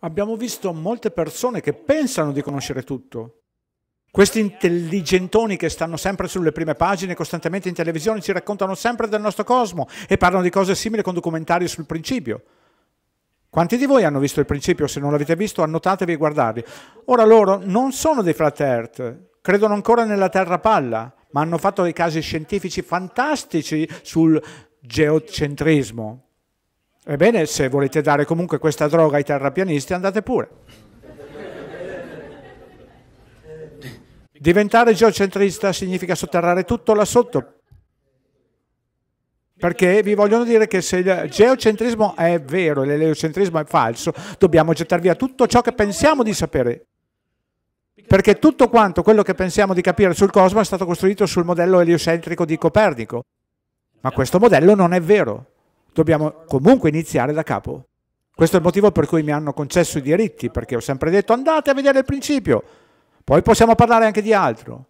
Abbiamo visto molte persone che pensano di conoscere tutto. Questi intelligentoni che stanno sempre sulle prime pagine, costantemente in televisione, ci raccontano sempre del nostro cosmo e parlano di cose simili con documentari sul principio. Quanti di voi hanno visto il principio? Se non l'avete visto, annotatevi e guardarli. Ora loro non sono dei flat earth, credono ancora nella terra palla, ma hanno fatto dei casi scientifici fantastici sul geocentrismo. Ebbene, se volete dare comunque questa droga ai terrapianisti, andate pure. Diventare geocentrista significa sotterrare tutto là sotto. Perché vi vogliono dire che se il geocentrismo è vero e l'eleocentrismo è falso, dobbiamo gettare via tutto ciò che pensiamo di sapere. Perché tutto quanto quello che pensiamo di capire sul cosmo è stato costruito sul modello eliocentrico di Copernico. Ma questo modello non è vero dobbiamo comunque iniziare da capo. Questo è il motivo per cui mi hanno concesso i diritti, perché ho sempre detto andate a vedere il principio, poi possiamo parlare anche di altro.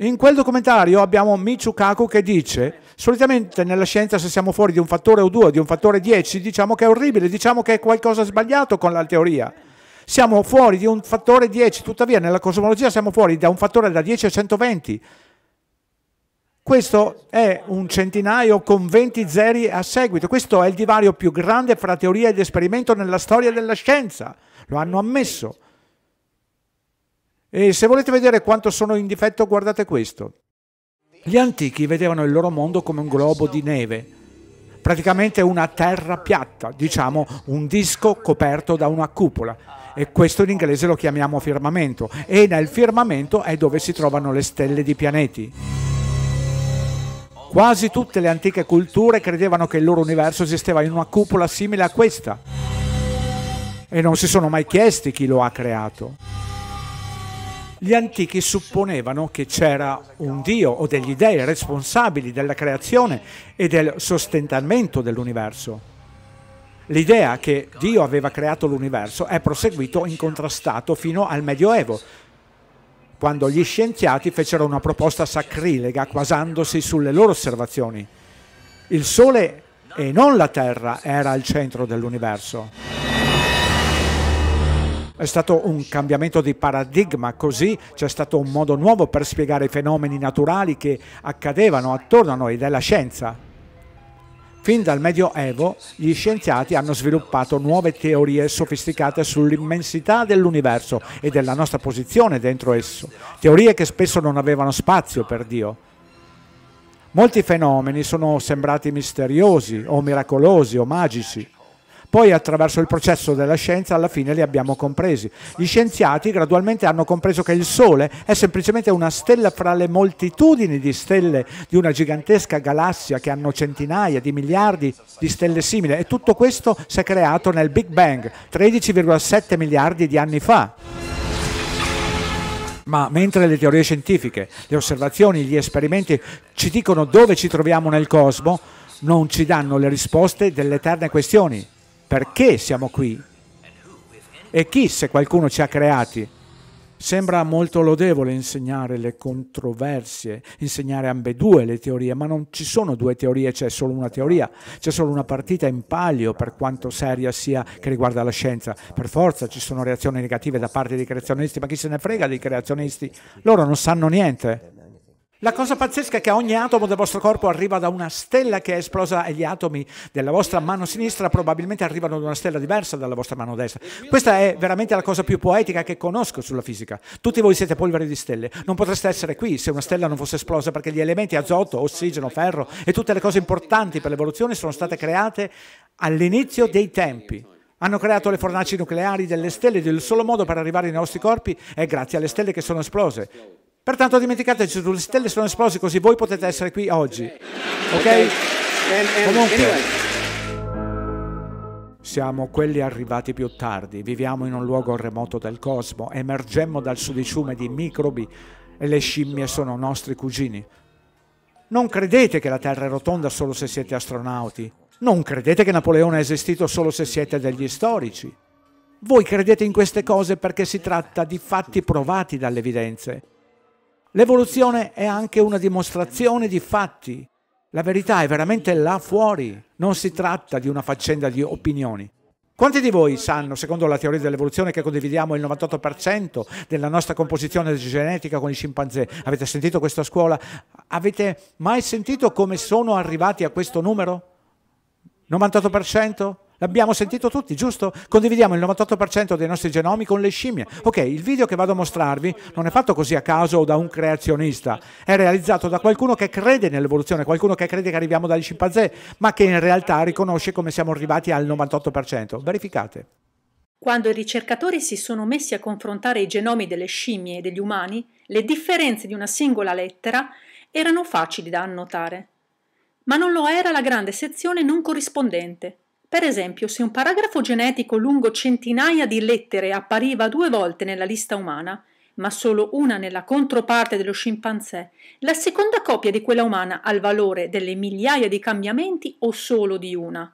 In quel documentario abbiamo Michu Kaku che dice, solitamente nella scienza se siamo fuori di un fattore o due, di un fattore 10, diciamo che è orribile, diciamo che è qualcosa sbagliato con la teoria. Siamo fuori di un fattore 10, tuttavia nella cosmologia siamo fuori da un fattore da 10 a 120. Questo è un centinaio con 20 zeri a seguito. Questo è il divario più grande fra teoria ed esperimento nella storia della scienza. Lo hanno ammesso. E se volete vedere quanto sono in difetto, guardate questo. Gli antichi vedevano il loro mondo come un globo di neve, praticamente una terra piatta, diciamo un disco coperto da una cupola. E questo in inglese lo chiamiamo firmamento. E nel firmamento è dove si trovano le stelle di pianeti. Quasi tutte le antiche culture credevano che il loro universo esisteva in una cupola simile a questa e non si sono mai chiesti chi lo ha creato. Gli antichi supponevano che c'era un dio o degli dei responsabili della creazione e del sostentamento dell'universo. L'idea che Dio aveva creato l'universo è proseguito incontrastato fino al Medioevo, quando gli scienziati fecero una proposta sacrilega basandosi sulle loro osservazioni. Il Sole e non la Terra era al centro dell'universo. È stato un cambiamento di paradigma, così c'è stato un modo nuovo per spiegare i fenomeni naturali che accadevano attorno a noi della scienza. Fin dal Medioevo gli scienziati hanno sviluppato nuove teorie sofisticate sull'immensità dell'universo e della nostra posizione dentro esso, teorie che spesso non avevano spazio per Dio. Molti fenomeni sono sembrati misteriosi o miracolosi o magici, poi attraverso il processo della scienza alla fine li abbiamo compresi. Gli scienziati gradualmente hanno compreso che il Sole è semplicemente una stella fra le moltitudini di stelle di una gigantesca galassia che hanno centinaia di miliardi di stelle simili e tutto questo si è creato nel Big Bang 13,7 miliardi di anni fa. Ma mentre le teorie scientifiche, le osservazioni, gli esperimenti ci dicono dove ci troviamo nel cosmo, non ci danno le risposte delle eterne questioni perché siamo qui e chi se qualcuno ci ha creati. Sembra molto lodevole insegnare le controversie, insegnare ambedue le teorie, ma non ci sono due teorie, c'è solo una teoria, c'è solo una partita in palio per quanto seria sia che riguarda la scienza. Per forza ci sono reazioni negative da parte dei creazionisti, ma chi se ne frega dei creazionisti? Loro non sanno niente. La cosa pazzesca è che ogni atomo del vostro corpo arriva da una stella che è esplosa e gli atomi della vostra mano sinistra probabilmente arrivano da una stella diversa dalla vostra mano destra. Questa è veramente la cosa più poetica che conosco sulla fisica. Tutti voi siete polvere di stelle. Non potreste essere qui se una stella non fosse esplosa perché gli elementi azoto, ossigeno, ferro e tutte le cose importanti per l'evoluzione sono state create all'inizio dei tempi. Hanno creato le fornaci nucleari delle stelle ed il solo modo per arrivare ai nostri corpi è grazie alle stelle che sono esplose. Pertanto dimenticateci, le stelle sono esplose così voi potete essere qui oggi. Ok? Comunque. Siamo quelli arrivati più tardi, viviamo in un luogo remoto del cosmo, emergemmo dal sudiciume di microbi e le scimmie sono nostri cugini. Non credete che la Terra è rotonda solo se siete astronauti. Non credete che Napoleone è esistito solo se siete degli storici. Voi credete in queste cose perché si tratta di fatti provati dalle evidenze. L'evoluzione è anche una dimostrazione di fatti. La verità è veramente là fuori, non si tratta di una faccenda di opinioni. Quanti di voi sanno, secondo la teoria dell'evoluzione, che condividiamo il 98% della nostra composizione genetica con i scimpanzé? Avete sentito questa scuola? Avete mai sentito come sono arrivati a questo numero? 98%? L'abbiamo sentito tutti, giusto? Condividiamo il 98% dei nostri genomi con le scimmie. Ok, il video che vado a mostrarvi non è fatto così a caso o da un creazionista, è realizzato da qualcuno che crede nell'evoluzione, qualcuno che crede che arriviamo dagli scimpanzé, ma che in realtà riconosce come siamo arrivati al 98%. Verificate. Quando i ricercatori si sono messi a confrontare i genomi delle scimmie e degli umani, le differenze di una singola lettera erano facili da annotare. Ma non lo era la grande sezione non corrispondente, per esempio, se un paragrafo genetico lungo centinaia di lettere appariva due volte nella lista umana, ma solo una nella controparte dello scimpanzé, la seconda copia di quella umana ha il valore delle migliaia di cambiamenti o solo di una.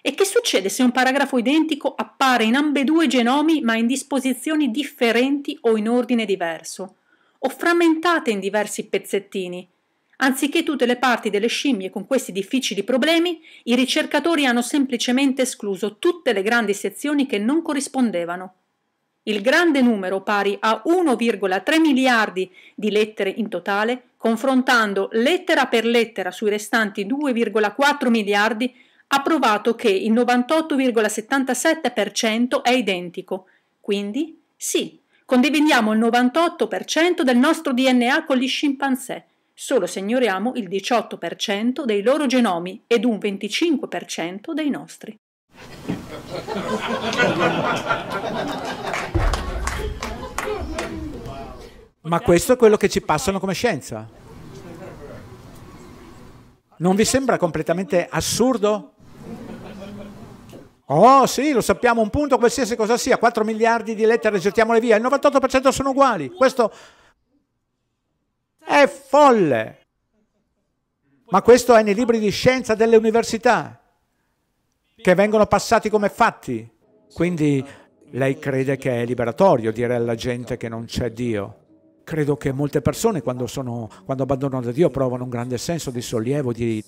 E che succede se un paragrafo identico appare in ambedue genomi ma in disposizioni differenti o in ordine diverso, o frammentate in diversi pezzettini, Anziché tutte le parti delle scimmie con questi difficili problemi, i ricercatori hanno semplicemente escluso tutte le grandi sezioni che non corrispondevano. Il grande numero, pari a 1,3 miliardi di lettere in totale, confrontando lettera per lettera sui restanti 2,4 miliardi, ha provato che il 98,77% è identico. Quindi, sì, condividiamo il 98% del nostro DNA con gli scimpanzé solo signoriamo il 18% dei loro genomi ed un 25% dei nostri. Ma questo è quello che ci passano come scienza. Non vi sembra completamente assurdo? Oh sì, lo sappiamo, un punto qualsiasi cosa sia, 4 miliardi di lettere, gettiamole via, il 98% sono uguali. Questo è folle. Ma questo è nei libri di scienza delle università, che vengono passati come fatti. Quindi lei crede che è liberatorio dire alla gente che non c'è Dio. Credo che molte persone quando, sono, quando abbandonano Dio provano un grande senso di sollievo, di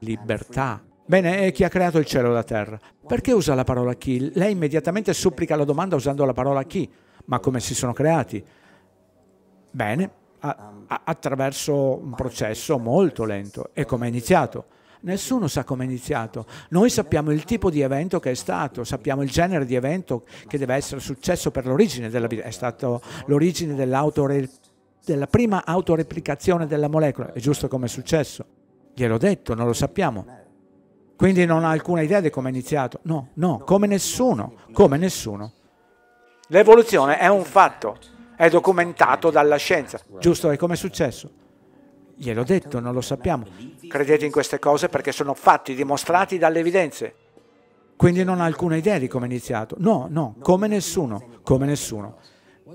libertà. Bene, e chi ha creato il cielo e la terra? Perché usa la parola chi? Lei immediatamente supplica la domanda usando la parola chi, ma come si sono creati? Bene, a, a, attraverso un processo molto lento. E come è iniziato? Nessuno sa come è iniziato. Noi sappiamo il tipo di evento che è stato, sappiamo il genere di evento che deve essere successo per l'origine della vita. È stato l'origine della prima autoreplicazione della molecola. È giusto come è successo. Gliel'ho detto, non lo sappiamo. Quindi non ha alcuna idea di come è iniziato. No, no, come nessuno, come nessuno. L'evoluzione è un fatto è documentato dalla scienza. Giusto, e come è successo? Gliel'ho detto, non lo sappiamo. Credete in queste cose perché sono fatti dimostrati dalle evidenze. Quindi non ha alcuna idea di come è iniziato. No, no, come nessuno, come nessuno.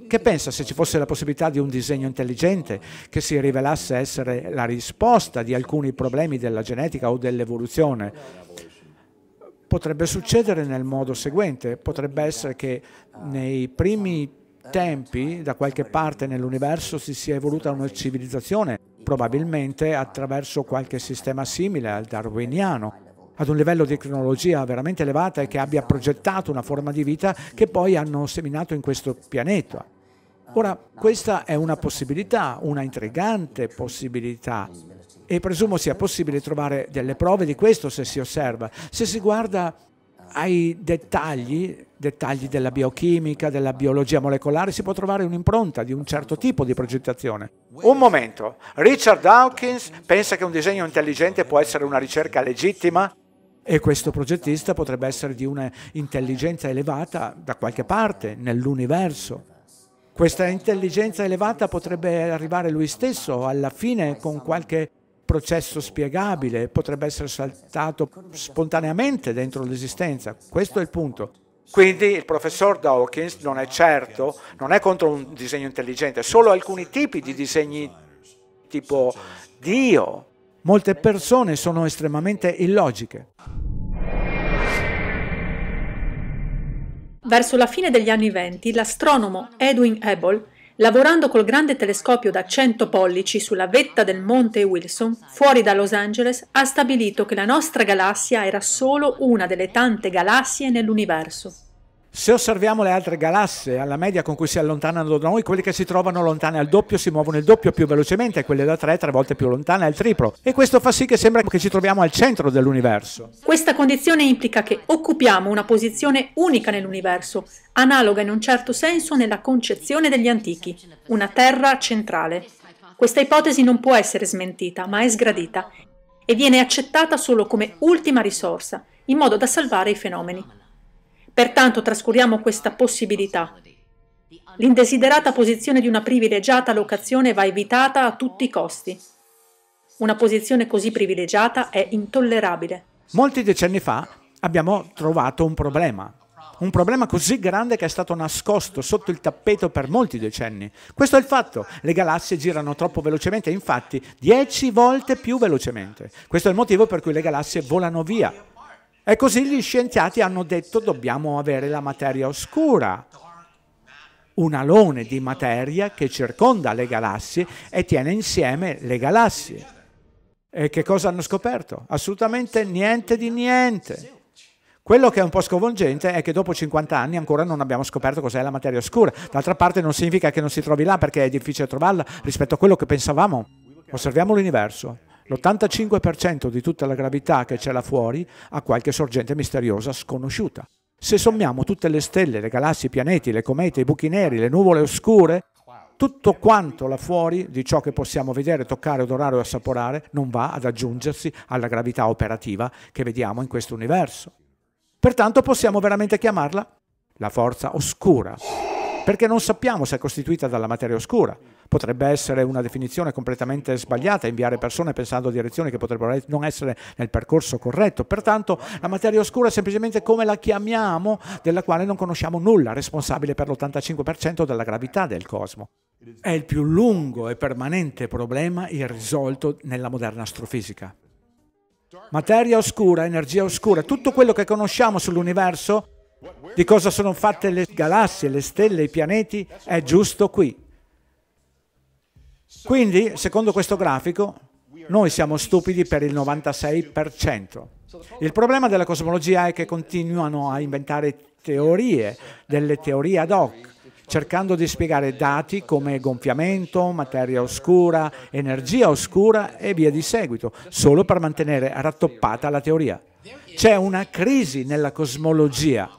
Che pensa se ci fosse la possibilità di un disegno intelligente che si rivelasse essere la risposta di alcuni problemi della genetica o dell'evoluzione? Potrebbe succedere nel modo seguente, potrebbe essere che nei primi tempi da qualche parte nell'universo si sia evoluta una civilizzazione, probabilmente attraverso qualche sistema simile al darwiniano, ad un livello di tecnologia veramente elevata e che abbia progettato una forma di vita che poi hanno seminato in questo pianeta. Ora, questa è una possibilità, una intrigante possibilità e presumo sia possibile trovare delle prove di questo se si osserva. Se si guarda ai dettagli, dettagli della biochimica, della biologia molecolare, si può trovare un'impronta di un certo tipo di progettazione. Un momento, Richard Dawkins pensa che un disegno intelligente può essere una ricerca legittima? E questo progettista potrebbe essere di un'intelligenza elevata da qualche parte, nell'universo. Questa intelligenza elevata potrebbe arrivare lui stesso alla fine con qualche processo spiegabile, potrebbe essere saltato spontaneamente dentro l'esistenza. Questo è il punto. Quindi il professor Dawkins non è certo, non è contro un disegno intelligente, solo alcuni tipi di disegni tipo Dio. Molte persone sono estremamente illogiche. Verso la fine degli anni venti, l'astronomo Edwin Hubble Lavorando col grande telescopio da 100 pollici sulla vetta del Monte Wilson, fuori da Los Angeles, ha stabilito che la nostra galassia era solo una delle tante galassie nell'universo. Se osserviamo le altre galassie, alla media con cui si allontanano da noi, quelle che si trovano lontane al doppio si muovono il doppio più velocemente, quelle da tre tre volte più lontane al triplo. E questo fa sì che sembra che ci troviamo al centro dell'universo. Questa condizione implica che occupiamo una posizione unica nell'universo, analoga in un certo senso nella concezione degli antichi, una terra centrale. Questa ipotesi non può essere smentita, ma è sgradita e viene accettata solo come ultima risorsa, in modo da salvare i fenomeni. Pertanto trascuriamo questa possibilità. L'indesiderata posizione di una privilegiata locazione va evitata a tutti i costi. Una posizione così privilegiata è intollerabile. Molti decenni fa abbiamo trovato un problema. Un problema così grande che è stato nascosto sotto il tappeto per molti decenni. Questo è il fatto, le galassie girano troppo velocemente, infatti 10 volte più velocemente. Questo è il motivo per cui le galassie volano via, e così gli scienziati hanno detto dobbiamo avere la materia oscura, un alone di materia che circonda le galassie e tiene insieme le galassie. E che cosa hanno scoperto? Assolutamente niente di niente. Quello che è un po' sconvolgente è che dopo 50 anni ancora non abbiamo scoperto cos'è la materia oscura. D'altra parte non significa che non si trovi là perché è difficile trovarla rispetto a quello che pensavamo. Osserviamo l'universo l'85% di tutta la gravità che c'è là fuori ha qualche sorgente misteriosa sconosciuta. Se sommiamo tutte le stelle, le galassie, i pianeti, le comete, i buchi neri, le nuvole oscure, tutto quanto là fuori di ciò che possiamo vedere, toccare, odorare o assaporare non va ad aggiungersi alla gravità operativa che vediamo in questo universo. Pertanto possiamo veramente chiamarla la forza oscura, perché non sappiamo se è costituita dalla materia oscura, Potrebbe essere una definizione completamente sbagliata inviare persone pensando a direzioni che potrebbero non essere nel percorso corretto. Pertanto la materia oscura è semplicemente come la chiamiamo, della quale non conosciamo nulla, responsabile per l'85% della gravità del cosmo. È il più lungo e permanente problema irrisolto nella moderna astrofisica. Materia oscura, energia oscura, tutto quello che conosciamo sull'universo, di cosa sono fatte le galassie, le stelle, i pianeti, è giusto qui, quindi, secondo questo grafico, noi siamo stupidi per il 96%. Il problema della cosmologia è che continuano a inventare teorie, delle teorie ad hoc, cercando di spiegare dati come gonfiamento, materia oscura, energia oscura e via di seguito, solo per mantenere rattoppata la teoria. C'è una crisi nella cosmologia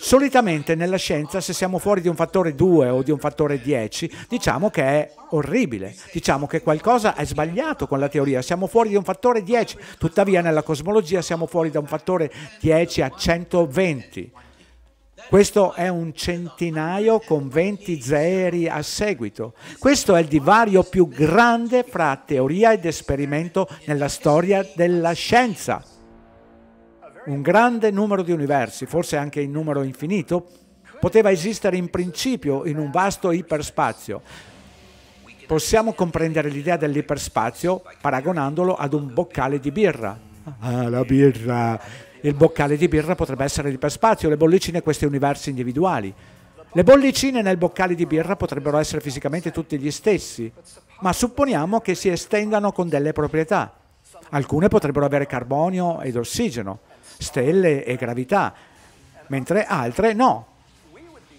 Solitamente nella scienza se siamo fuori di un fattore 2 o di un fattore 10 diciamo che è orribile, diciamo che qualcosa è sbagliato con la teoria, siamo fuori di un fattore 10, tuttavia nella cosmologia siamo fuori da un fattore 10 a 120. Questo è un centinaio con 20 zeri a seguito. Questo è il divario più grande fra teoria ed esperimento nella storia della scienza un grande numero di universi, forse anche in numero infinito, poteva esistere in principio in un vasto iperspazio. Possiamo comprendere l'idea dell'iperspazio paragonandolo ad un boccale di birra. Ah, la birra! Il boccale di birra potrebbe essere l'iperspazio, le bollicine questi universi individuali. Le bollicine nel boccale di birra potrebbero essere fisicamente tutti gli stessi, ma supponiamo che si estendano con delle proprietà. Alcune potrebbero avere carbonio ed ossigeno, stelle e gravità, mentre altre no.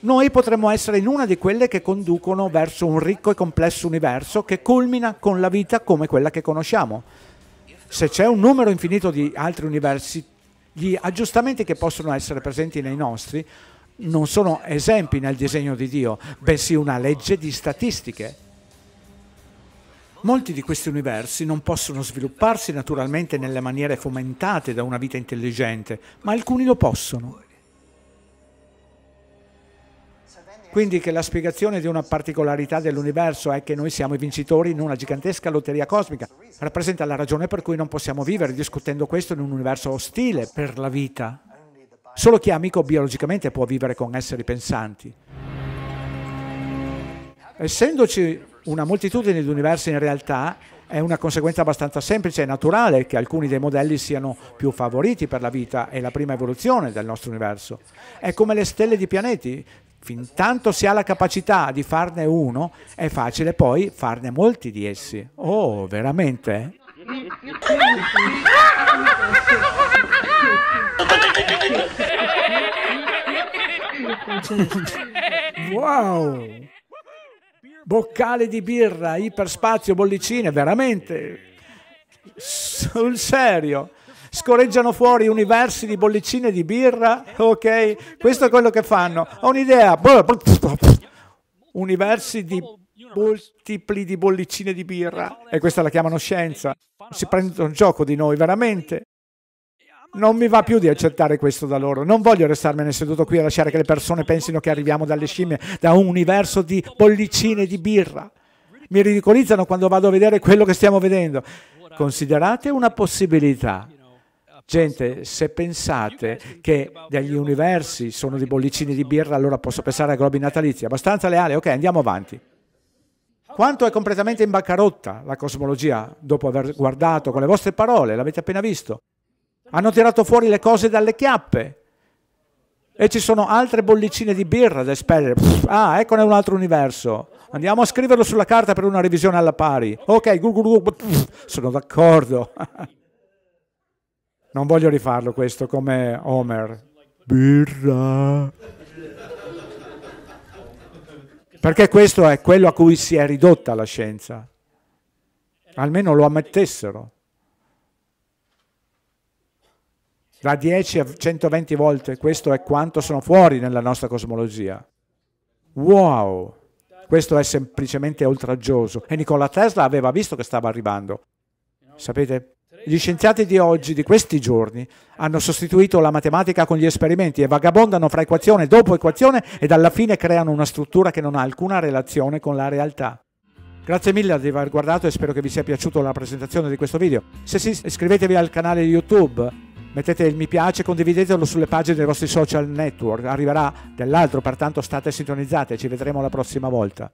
Noi potremmo essere in una di quelle che conducono verso un ricco e complesso universo che culmina con la vita come quella che conosciamo. Se c'è un numero infinito di altri universi, gli aggiustamenti che possono essere presenti nei nostri non sono esempi nel disegno di Dio, bensì una legge di statistiche. Molti di questi universi non possono svilupparsi naturalmente nelle maniere fomentate da una vita intelligente, ma alcuni lo possono. Quindi che la spiegazione di una particolarità dell'universo è che noi siamo i vincitori in una gigantesca lotteria cosmica rappresenta la ragione per cui non possiamo vivere discutendo questo in un universo ostile per la vita. Solo chi è amico biologicamente può vivere con esseri pensanti. Essendoci una moltitudine di universi in realtà è una conseguenza abbastanza semplice e naturale che alcuni dei modelli siano più favoriti per la vita e la prima evoluzione del nostro universo. È come le stelle di pianeti, fin tanto si ha la capacità di farne uno, è facile poi farne molti di essi. Oh, veramente? wow! boccale di birra, iperspazio, bollicine, veramente sul serio. Scorreggiano fuori universi di bollicine di birra, ok? Questo è quello che fanno. Ho un'idea. Universi di multipli di bollicine di birra e questa la chiamano scienza. Si prendono gioco di noi veramente. Non mi va più di accettare questo da loro. Non voglio restarmene seduto qui a lasciare che le persone pensino che arriviamo dalle scimmie, da un universo di bollicine di birra. Mi ridicolizzano quando vado a vedere quello che stiamo vedendo. Considerate una possibilità. Gente, se pensate che degli universi sono di bollicine di birra, allora posso pensare a globi natalizi. Abbastanza leale, ok, andiamo avanti. Quanto è completamente in bancarotta la cosmologia dopo aver guardato con le vostre parole, l'avete appena visto hanno tirato fuori le cose dalle chiappe e ci sono altre bollicine di birra da espellere. Pff, ah, eccone un altro universo. Andiamo a scriverlo sulla carta per una revisione alla pari. Ok, gu, gu, gu, pff, sono d'accordo. Non voglio rifarlo questo come Homer. Birra. Perché questo è quello a cui si è ridotta la scienza. Almeno lo ammettessero. Da 10 a 120 volte questo è quanto sono fuori nella nostra cosmologia. Wow! Questo è semplicemente oltraggioso. E Nikola Tesla aveva visto che stava arrivando. Sapete, gli scienziati di oggi, di questi giorni, hanno sostituito la matematica con gli esperimenti e vagabondano fra equazione dopo equazione ed alla fine creano una struttura che non ha alcuna relazione con la realtà. Grazie mille di aver guardato e spero che vi sia piaciuta la presentazione di questo video. Se sì, iscrivetevi al canale YouTube mettete il mi piace, condividetelo sulle pagine dei vostri social network, arriverà dell'altro, pertanto state sintonizzate, ci vedremo la prossima volta.